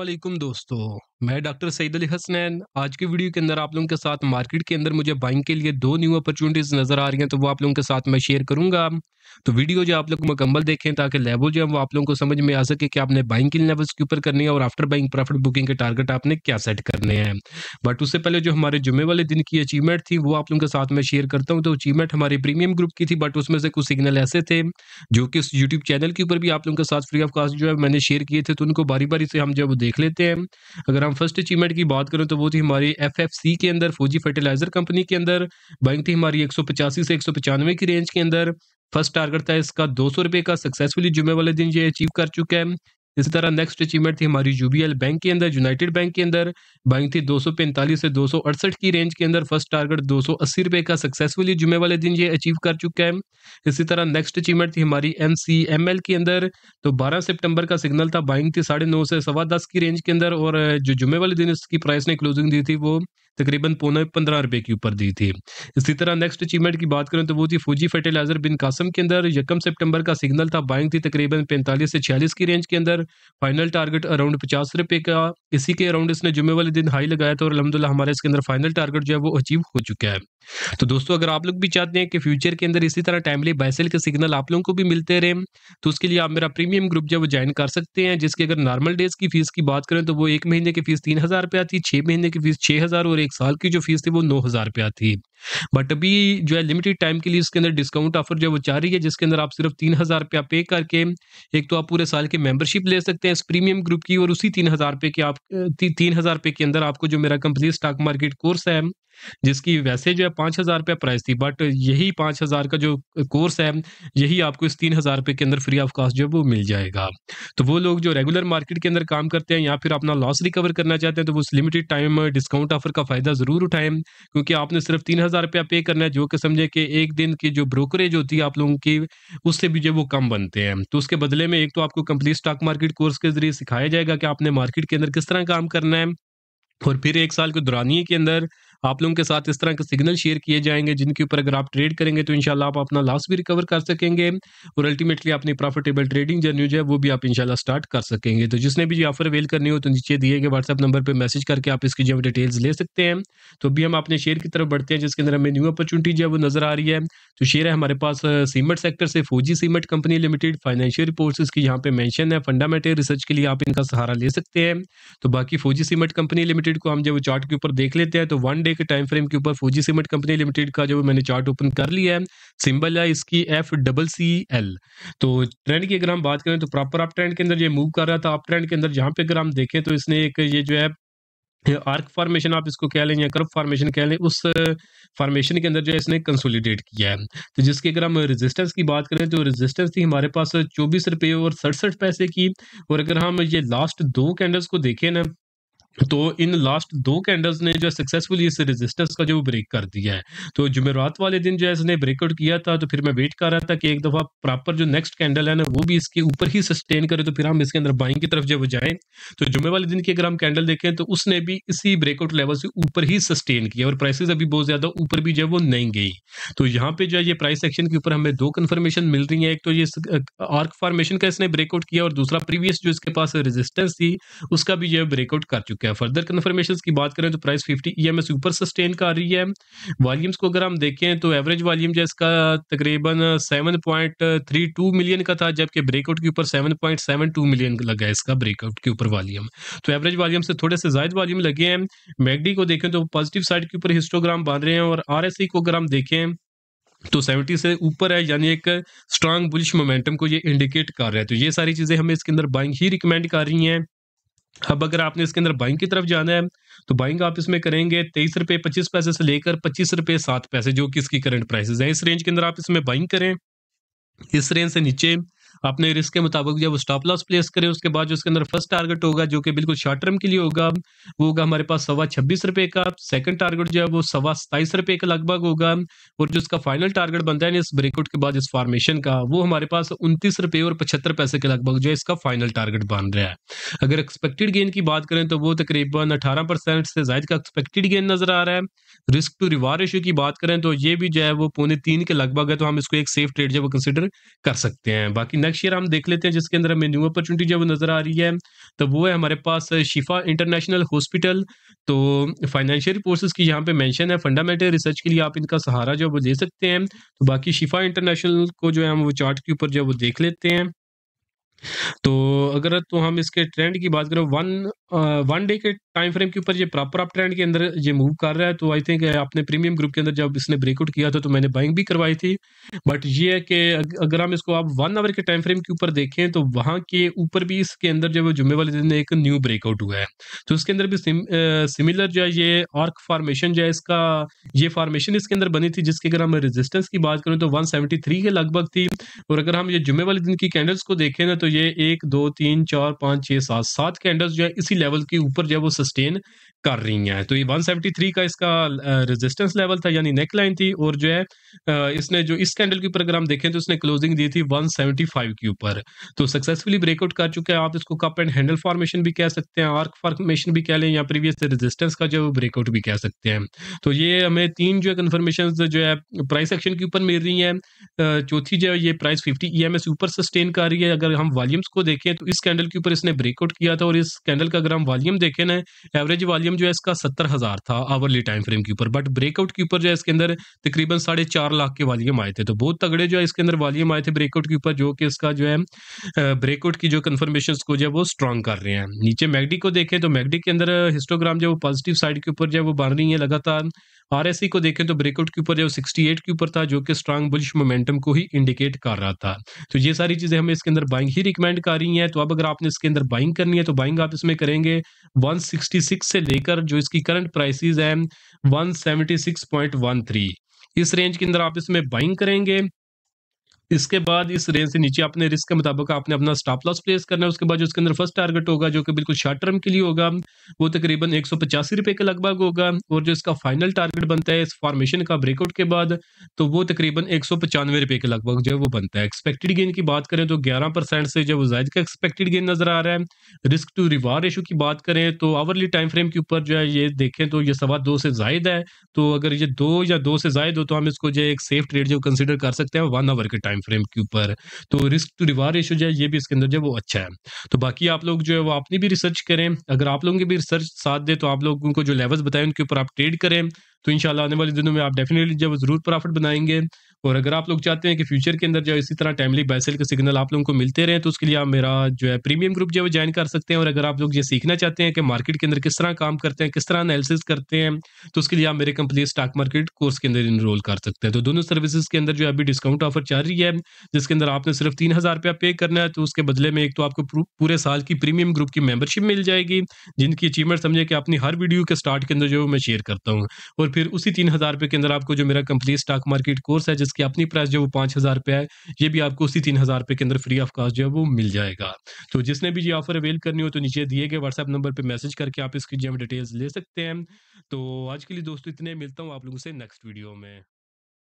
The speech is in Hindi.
अलैक्म दोस्तों मैं डॉक्टर सईद अली हसनैन आज के वीडियो के अंदर आप लोगों के साथ मार्केट के अंदर मुझे बाइंग के लिए दो न्यू अपॉर्चुनिटीज़ नज़र आ रही हैं तो वो आप लोगों के साथ मैं शेयर करूंगा तो वीडियो जो आप लोग मुकम्मल देखें ताकि लेवल जो है वो आप लोगों को समझ में आ सके कि आपने बाइंग के लेवल्स के ऊपर करनी है और आफ्टर बाइंग प्रॉफिट बुकिंग के टारगेट आपने क्या सेट करने हैं बट उससे पहले जो हमारे जुमे वाले दिन की अचीवमेंट थी वो आप लोगों के साथ मैं शेयर करता हूँ तो अचीवमेंट हमारे प्रीमियम ग्रुप की थी बट उसमें से कुछ सिग्नल ऐसे थे जो कि उस यूट्यूब चैनल के ऊपर भी आप लोगों के साथ फ्री ऑफ कास्ट जो है मैंने शेयर किए थे तो उनको बारी बारी से हम जो देख लेते हैं अगर हम फर्स्ट अचीवमेंट की बात करें तो वो थी हमारी एफ एफ सी के अंदर फौजी फर्टिलाइजर कंपनी के अंदर बाइंग थी हमारी एक सौ पचासी से एक सौ पचानवे की रेंज के अंदर फर्स्ट टारगेट था इसका दो सौ रुपये का सक्सेसफुली जुमे वाले दिन ये अचीव कर चुका है इसी तरह नेक्स्ट अचीवमेंट थी हमारी यू बैंक के अंदर यूनाइटेड बैंक के अंदर बाइंग थी दो से दो की रेंज के अंदर फर्स्ट टारगेट दो रुपए का सक्सेसफुली जुमे वाले दिन ये अचीव कर चुका है इसी तरह नेक्स्ट अचीवमेंट थी हमारी एम सी एम एल के अंदर तो 12 सितंबर का सिग्नल था बाइंग थी साढ़े नौ से सवा दस की रेंज के अंदर और जो जुमे वाले दिन इसकी प्राइस ने क्लोजिंग दी थी वो तकरीबन पौने पंद्रह रुपए के ऊपर दी थी इसी तरह नेक्स्ट अचीवमेंट की बात करें तो वो थी फौजी फर्टिलाइजर बिन कासम के अंदर यकम सितंबर का सिग्नल था बाइंग थी तकरीबन पैंतालीस से छियालीस की रेंज के अंदर फाइनल टारगेट अराउंड पचास रुपये का इसी के अराउंड इसने जुमे वाले दिन हाई लगाया था और अलहमदिल्ला हमारे इसके अंदर फाइनल टारगेट जो है वो अचीव हो चुका है तो दोस्तों अगर आप लोग भी चाहते हैं कि फ्यूचर के अंदर इसी तरह टाइमली बाइसेल के सिग्नल आप लोगों को भी मिलते रहे तो उसके लिए आप मेरा प्रीमियम ग्रुप जो है वो ज्वाइन कर सकते हैं जिसके अगर नॉर्मल डेज की फीस की बात करें तो वो एक महीने की फीस तीन हज़ार रुपया थी छः महीने की फीस छः हज़ार और एक साल की जो फीस थी वो नौ हज़ार रुपया थी बट अभी जो है लिमिटेड टाइम के लिए इसके अंदर डिस्काउंट ऑफर जो है वो रही है जिसके अंदर आप सिर्फ तीन हज़ार रुपया पे करके एक तो आप पूरे साल की मेंबरशिप ले सकते हैं इस प्रीमियम ग्रुप की और उसी तीन हज़ार रुपये के आप ती, तीन हज़ार रुपये के अंदर आपको जो मेरा कंप्लीट स्टॉक मार्केट कोर्स है जिसकी वैसे जो है पाँच हज़ार रुपया प्राइस थी बट यही पाँच हज़ार का जो कोर्स है यही आपको इस तीन हज़ार रुपये के अंदर फ्री ऑफ कॉस्ट जो है वो मिल जाएगा तो वो लोग जो रेगुलर मार्केट के अंदर काम करते हैं या फिर अपना लॉस रिकवर करना चाहते हैं तो वो उस लिमिटेड टाइम डिस्काउंट ऑफर का फ़ायदा ज़रूर उठाएं क्योंकि आपने सिर्फ तीन हज़ार रुपया पे करना है जो कि समझे कि एक दिन की जो ब्रोकरेज होती है आप लोगों की उससे भी जो वो कम बनते हैं तो उसके बदले में एक तो आपको कंप्लीट स्टॉक मार्केट कोर्स के जरिए सिखाया जाएगा कि आपने मार्केट के अंदर किस तरह काम करना है और फिर एक साल के दौरानिए के अंदर आप लोगों के साथ इस तरह के सिग्नल शेयर किए जाएंगे जिनके ऊपर अगर आप ट्रेड करेंगे तो इनशाला आप अपना लॉस भी रिकवर कर सकेंगे और अल्टीमेटली अपनी प्रॉफिटेबल ट्रेडिंग जर्नी जो है वो भी आप इनशाला स्टार्ट कर सकेंगे तो जिसने भी ये ऑफर अवेल करनी हो तो नीचे दिए गए व्हाट्सअप नंबर पर मैसेज करके आप इसकी जो डिटेल्स ले सकते हैं तो अभी हम अपने शेयर की तरफ बढ़ते हैं जिसके अंदर हमें न्यू अपॉर्चुनिटी जो है वो नजर आ रही है तो शेयर है हमारे पास सीमेंट सेक्टर से Fauji cement company limited financial report इसकी यहाँ पे मैंशन है फंडामेंटल रिसर्च के लिए आप इनका सहारा ले सकते हैं तो बाकी फौजी सीमेंट कंपनी लिमिटेड को हम जब चार्ट के ऊपर देख लेते हैं तो वन डे के टाइम फ्रेम के ऊपर फोजी सीमेंट कंपनी लिमिटेड का जो मैंने चार्ट ओपन कर लिया है सिंबल है इसकी एफ डबल सी एल तो ट्रेंड की अगर हम बात करें तो प्रॉपर अप ट्रेंड के अंदर ये मूव कर रहा था अप ट्रेंड के अंदर जहाँ पे अगर हम देखें तो इसने एक ये जो है आर्क फॉर्मेशन आप इसको कह लें या कर्व फॉर्मेशन कह लें उस फॉर्मेशन के अंदर जो है इसने कंसोलिडेट किया है तो जिसके अगर हम रेजिस्टेंस की बात करें तो रेजिस्टेंस थी हमारे पास चौबीस रुपये और सड़सठ पैसे की और अगर हम ये लास्ट दो कैंडल्स को देखें ना तो इन लास्ट दो कैंडल्स ने जो सक्सेसफुली इस रेजिस्टेंस का जो ब्रेक कर दिया है तो जुमेरात वाले दिन जो है इसने ब्रेकआउट किया था तो फिर मैं वेट कर रहा था कि एक दफ़ा प्रॉपर जो नेक्स्ट कैंडल है ना वो भी इसके ऊपर ही सस्टेन करे तो फिर हम इसके अंदर बाइंग की तरफ जब जाए तो जुमे वाले दिन की अगर हम कैंडल देखें तो उसने भी इसी ब्रेकआउट लेवल से ऊपर ही सस्टेन किया और प्राइसेस अभी बहुत ज़्यादा ऊपर भी जो वो नहीं गई तो यहाँ पे जो है ये प्राइस एक्शन के ऊपर हमें दो कन्फर्मेशन मिल रही है एक तो ये आर्क फॉर्मेशन का इसने ब्रेकआउट किया और दूसरा प्रीवियस जो इसके पास रेजिस्टेंस थी उसका भी जो है ब्रेकआउट कर चुका चुका है फर्दर कन्फर्मेशन की बात करें तो price fifty E M S ऊपर सस्टेन कर रही है वॉल्यूम्स को अगर हम देखें तो एवरेज वॉल्यूम जो इसका तकरीबन seven point three two million का था जबकि ब्रेकआउट के ऊपर seven point seven two million लगा है इसका ब्रेकआउट के ऊपर वॉल्यूम तो एवरेज वॉल्यूम से थोड़े से ज्यादा वॉल्यूम लगे हैं मैगडी को देखें तो पॉजिटिव साइड के ऊपर हिस्टोग्राम बांध रहे हैं और आर एस को अगर हम देखें तो 70 से ऊपर है यानी एक स्ट्रांग बुलिश मोमेंटम को ये इंडिकेट कर रहा है तो ये सारी चीज़ें हमें इसके अंदर बाइंग ही रिकमेंड कर रही हैं अब अगर आपने इसके अंदर बाइंग की तरफ जाना है तो बाइंग आप इसमें करेंगे तेईस रुपये पच्चीस पैसे से लेकर पच्चीस रुपये सात पैसे जो कि इसकी करंट प्राइसेस है इस रेंज के अंदर आप इसमें बाइंग करें इस रेंज से नीचे अपने रिस्क के मुताबिक जब स्टॉप लॉस प्लेस करें उसके बाद जो उसके अंदर फर्स्ट टारगेट होगा जो कि बिल्कुल शॉर्ट टर्म के लिए होगा वो होगा हमारे पास सवा छब्बीस रुपए का सेकंड टारगेट जो है वो सवा सताईस रुपए का लगभग होगा और जो उसका फाइनल टारगेट बनता है इस ब्रेकआउट के बाद इस फॉर्मेशन का वो हमारे पास उनतीस रुपए और पचहत्तर पैसे के लगभग जो है इसका फाइनल टारगेट बन रहा है अगर एक्सपेक्टेड गेन की बात करें तो वो तकरीबन अठारह परसेंट से जायद का एक्सपेक्टेड गेन नजर आ रहा है रिस्क टू रिवार रेशियो की बात करें तो ये भी जो है वो पौने तीन के लगभग है तो हम इसको एक सेफ ट्रेड जो कंसिडर कर सकते हैं बाकी नेक्स्ट ईयर हम देख लेते हैं जिसके अंदर हमें न्यू अपॉर्चुनिटी जो नज़र आ रही है तो वो है हमारे पास शिफा इंटरनेशनल हॉस्पिटल तो फाइनेंशियल रिपोर्सेज की यहाँ पे मेंशन है फंडामेंटल रिसर्च के लिए आप इनका सहारा जो है वो ले सकते हैं तो बाकी शिफा इंटरनेशनल को जो है हम वो चार्ट के ऊपर जो है वो देख लेते हैं तो अगर तो हम इसके ट्रेंड की बात करें वन वन डे के टाइम फ्रेम के ऊपर ये प्रॉपर अप ट्रेंड के अंदर ये मूव कर रहा है तो आई थिंक आपने प्रीमियम ग्रुप के अंदर जब इसने ब्रेकआउट किया था तो मैंने बाइंग भी करवाई थी बट ये है कि अगर हम इसको आप वन आवर के टाइम फ्रेम के ऊपर देखें तो वहाँ के ऊपर भी इसके अंदर जो जुम्मे वाले दिन एक न्यू ब्रेकआउट हुआ है तो इसके अंदर भी सिम, सिमिलर जो है ये आर्क फार्मेशन जो है इसका ये फार्मेशन इसके अंदर बनी थी जिसकी अगर हम रेजिस्टेंस की बात करें तो वन के लगभग थी और अगर हम ये जुम्मे वाले दिन की कैंडल्स को देखें ना तो तो ये एक दो तीन चार पाँच छः सात सात कैंडल्स जो है इसी लेवल के ऊपर जो है वो सस्टेन कर रही हैं तो ये 173 का इसका रेजिस्टेंस लेवल था यानी नेक लाइन थी और जो है इसने जो इस कैंडल के ऊपर अगर हम देखें तो इसने क्लोजिंग दी थी 175 के ऊपर तो सक्सेसफुली ब्रेकआउट कर चुके हैं आप इसको कप एंड हैंडल फॉर्मेशन भी कह सकते हैं आर्क फॉर्मेशन भी कह लें या प्रीवियस रेजिस्टेंस का जो ब्रेकआउट भी कह सकते हैं तो ये हमें तीन जो है कन्फर्मेशन जो है प्राइस एक्शन के ऊपर मिल रही है चौथी जो है ये प्राइस फिफ्टी ई एम ऊपर सस्टेन कर रही है अगर हम वॉल्यूम्स को देखें तो इस कैंडल के ऊपर इसने ब्रेकआउट किया था और इस कैंडल का अगर हम वॉल्यूम देखें ना एवरेज वॉल्यूम जो है इसका सत्तर हज़ार था आवरली टाइम फ्रेम के ऊपर बट ब्रेकआउट के ऊपर जो है इसके अंदर तकरीबन साढ़े चार लाख के वालीम आए थे तो बहुत तगड़े जो है इसके अंदर वालीम आए थे ब्रेकआउट के ऊपर जो कि इसका जो है ब्रेकआउट की जो कन्फर्मेशन को जो है वो स्ट्रांग कर रहे हैं नीचे मैगडी को देखें तो मैगडी के अंदर हिस्टोग्राम जो है वो पॉजिटिव साइड के ऊपर जो है वो बन रही है लगातार आर e को देखें तो ब्रेकआउट के ऊपर जो सिक्सटी के ऊपर था जो कि स्ट्रांग बुलिश मोमेंटम को ही इंडिकेट कर रहा था तो ये सारी चीज़ें हमें इसके अंदर बाइंग ही रिकमेंड कर रही हैं तो अब अगर आपने इसके अंदर बाइंग करनी है तो बाइंग आप इसमें करेंगे 166 से लेकर लेकर जो इसकी करंट प्राइसेस है 176.13 इस रेंज के अंदर आप इसमें बाइंग करेंगे इसके बाद इस रेंज से नीचे आपने रिस्क के मुताबिक आपने अपना स्टॉप लॉस प्लेस करना है उसके बाद जो उसके अंदर फर्स्ट टारगेट होगा जो कि बिल्कुल शॉर्ट टर्म के लिए होगा वो तकरीबन एक सौ पचासी रुपये के लगभग होगा और जो इसका फाइनल टारगेट बनता है इस फॉर्मेशन का ब्रेकआउट के बाद तो वो तकरीबन एक सौ पचानवे रुपये के लगभग जो है वो बनता है एक्सपेक्टेड गेन की बात करें तो ग्यारह परसेंट से जो वो जायद का एक्सपेक्टेड गेन नजर आ रहा है रिस्क टू रिवार रेशो की बात करें तो आवरली टाइम फ्रेम के ऊपर जो है ये देखें तो ये सवा दो से जायद है तो अगर ये दो या दो से जायद हो तो हम इसको जो है एक सेफ ट्रेड जो कंसिडर कर सकते हैं वन आवर के टाइम टाइम फ्रेम के ऊपर तो रिस्क टू रिवार रेशियो जो है ये भी इसके अंदर जो है वो अच्छा है तो बाकी आप लोग जो है वो अपनी भी रिसर्च करें अगर आप लोगों की भी रिसर्च साथ दे तो आप लोगों को जो लेवल्स बताए उनके ऊपर आप ट्रेड करें तो इन आने वाले दिनों में आप डेफिनेटली जब जरूर प्रॉफिट बनाएंगे और अगर आप लोग चाहते हैं कि फ्यूचर के अंदर जो इसी तरह टाइमली बैसल के सिग्नल आप लोगों को मिलते रहे तो उसके लिए आप मेरा जो है प्रीमियम ग्रुप जो है ज्वाइन कर सकते हैं और अगर आप लोग ये सीखना चाहते हैं कि मार्केट के अंदर किस तरह काम करते हैं किस तरह एनालिसिस करते हैं तो उसके लिए आप मेरे कंप्लीट स्टॉक मार्केट कोर्स के अंदर इनरोल कर सकते हैं तो दोनों सर्विसेज के अंदर जो अभी डिस्काउंट ऑफर चल रही है जिसके अंदर आपने सिर्फ तीन हज़ार रुपया पे करना है तो उसके बदले में एक तो आपको पूरे साल की प्रीमियम ग्रुप की मेंबरशिप मिल जाएगी जिनकी अचीवमेंट समझे कि अपनी हर वीडियो के स्टार्ट के अंदर जो मैं शेयर करता हूँ और फिर उसी तीन हज़ार रुपये के अंदर आपको जो मेरा कंप्लीट स्टॉक मार्केट कोर्स है जिसके इसकी अपनी प्राइस जो वो पाँच हज़ार रुपये है ये भी आपको उसी तीन हज़ार रुपये के अंदर फ्री ऑफ कास्ट जो है वो मिल जाएगा तो जिसने भी ये ऑफर अवेल करनी हो तो नीचे दिए गए व्हाट्सएप नंबर पर मैसेज करके आप इसकी जो डिटेल्स ले सकते हैं तो आज के लिए दोस्तों इतने मिलता हूँ आप लोगों से नेक्स्ट वीडियो में